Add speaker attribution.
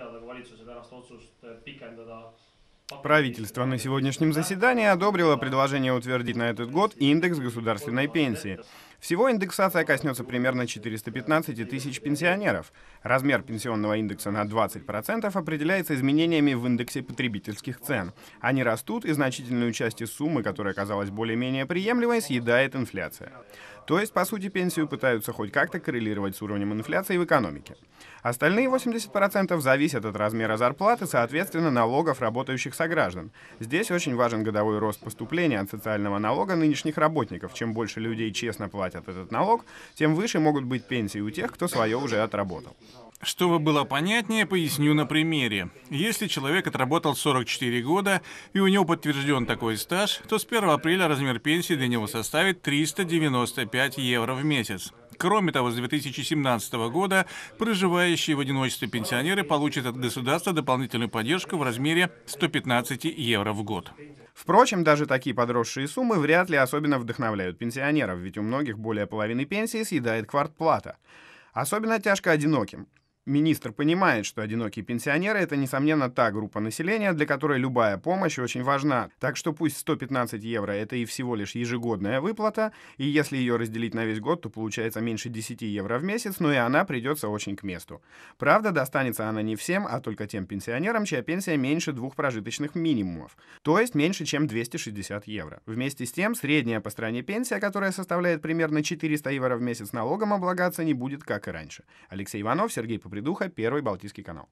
Speaker 1: Eh, Правительство на сегодняшнем заседании одобрило предложение утвердить на этот год индекс государственной пенсии. Всего индексация коснется примерно 415 тысяч пенсионеров. Размер пенсионного индекса на 20% определяется изменениями в индексе потребительских цен. Они растут, и значительную часть из суммы, которая казалась более-менее приемлемой, съедает инфляция. То есть, по сути, пенсию пытаются хоть как-то коррелировать с уровнем инфляции в экономике. Остальные 80% зависят от размера зарплаты, соответственно, налогов работающих сограждан. Здесь очень важен годовой рост поступления от социального налога нынешних работников. Чем больше людей честно платят платят этот налог, тем выше могут быть пенсии у тех, кто свое уже отработал.
Speaker 2: Чтобы было понятнее, поясню на примере. Если человек отработал 44 года и у него подтвержден такой стаж, то с 1 апреля размер пенсии для него составит 395 евро в месяц. Кроме того, с 2017 года проживающие в одиночестве пенсионеры получат от государства дополнительную поддержку в размере 115 евро в год.
Speaker 1: Впрочем, даже такие подросшие суммы вряд ли особенно вдохновляют пенсионеров, ведь у многих более половины пенсии съедает квартплата. Особенно тяжко одиноким министр понимает, что одинокие пенсионеры – это, несомненно, та группа населения, для которой любая помощь очень важна. Так что пусть 115 евро – это и всего лишь ежегодная выплата, и если ее разделить на весь год, то получается меньше 10 евро в месяц, но и она придется очень к месту. Правда, достанется она не всем, а только тем пенсионерам, чья пенсия меньше двух прожиточных минимумов, то есть меньше, чем 260 евро. Вместе с тем, средняя по стране пенсия, которая составляет примерно 400 евро в месяц, налогом облагаться не будет, как и раньше. Алексей Иванов, Сергей Придуха, Первый Балтийский канал.